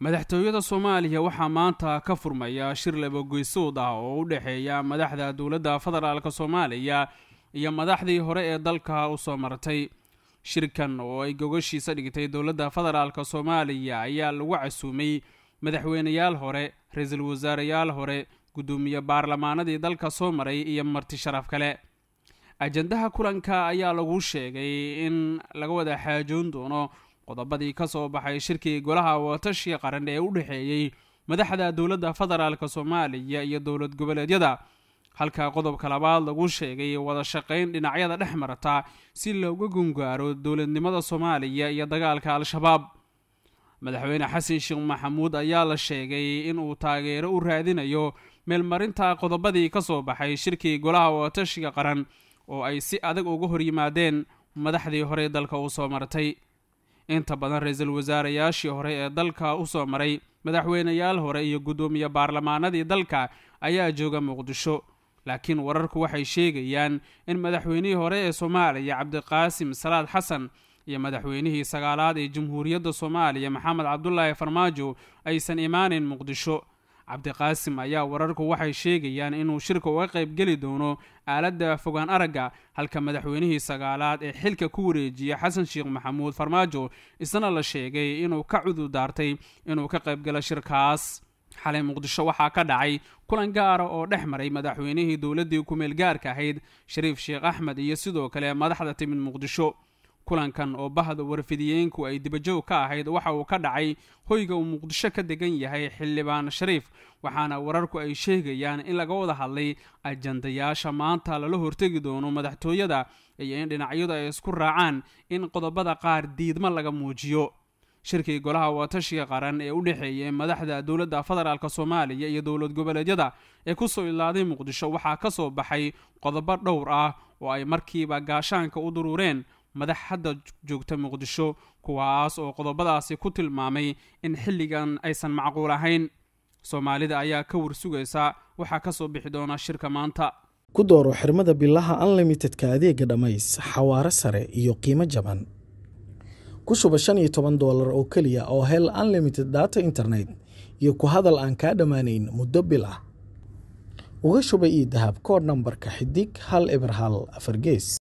madaxtooyada soomaaliya waxaa maanta ka furmaya shir labagoysood ah oo u dhexeeya madaxda dowladda federaalk soomaaliya iyo madaxdii hore ee dalka u soo martay shirkan oo ay gogashiisa dhigtay dowladda federaalk soomaaliya ayaa lagu casuumay madaxweyneyaal hore ra-iisul wasaareyaal hore guddoomiye baarlamaanadii dalka soo maray iyo marti sharaf kale ajendaha kulanka ayaa lagu sheegay in laga wada xaajoon doono qodobadii ka soo baxay shirkii golaha watashi qaran ee u dhexeeyey madaxda dowladda federaalk soomaaliya iyo dowlad goboleedyada halka qodobka labaad lagu sheegay wada shaqayn dhinacyada dhex marata si looga gungaaro dowladnimada soomaaliya iyo dagaalka al-shabaab madaxweyne xasan sheekh maxamuud ayaa la sheegay inuu taageero u raadinayo meelmarinta qodobadii kasoo baxay shirkii golaha watashiga qaran oo ay si adag uga horyimaadeen madaxdii horey dalka uu soo martay inta badan ra-iisul wasaarayaashii hore ee dalka u soo maray madaxweyneyaal hore iyo guddoomiye baarlamaanadii dalka ayaa jooga muqdisho laakiin wararku waxay sheegayaan in madaxweynihii hore ee soomaaliya cabdiqaasim salaad xasan iyo madaxweynihii sagaalaad ee jamhuuriyadda soomaaliya maxamed cabdulaahi farmaajo aysan imaanayn muqdisho cabdiqaasim ayaa wararku waxay sheegayaan inuu shirka uga qaybgeli doono aaladda fogaan aragga halka madaxweynihii sagaalaad ee xilka ku wareejiya xasan sheekh maxamuud farmaajo isna la sheegay inuu ka daartay inuu ka qaybgalo shirkaas xalay muqdisho waxaa ka dhacay kulan gaara ah oo dhex maray madaxweynihii dowladdii ku meel gaarka ahayd shariif sheekh axmed iyo sidoo kale madaxda timid muqdisho kulankan oo bahda warfidiyeenku ay dibajoog ka ahayd waxa uu ka dhacay hoyga uu muqdisho ka degan yahay xildhibaan shariif waxaana wararku ay sheegayaan in laga wada hadlay ajandayaasha maanta lala hortegi doono madaxtooyada iyo in dhinacyadu ay isku raacaan in qodobada qaar diidma laga muujiyo shirkii golaha waatashiga qaran ee u dhexeeyay madaxda dowladda federaalk soomaaliya iyo dowlad goboleedyada ee ku soo ilaaday muqdisho waxaa ka soo baxay qodobo dhowr ah oo ay markiiba gaashaanka u duruureen madax hadda joogta muqdisho kuwaas oo qodobadaasi ku tilmaamay in xilligan aysan macquul ahayn soomaalida ayaa ka warsugaysa waxaa ka soo bixi doona shirka maanta ku dooro xirmada bilaha unlimitedka adeega dhammays xawaare sare iyo qiimo jaban ku shuba shan iyo toban doolar oo keliya oo hel unlimited data internet iyo ku hadal aan kaa dhammaanayn muddo bil ah uga shuba io dahab kood nambarka xidig hal eber hal afar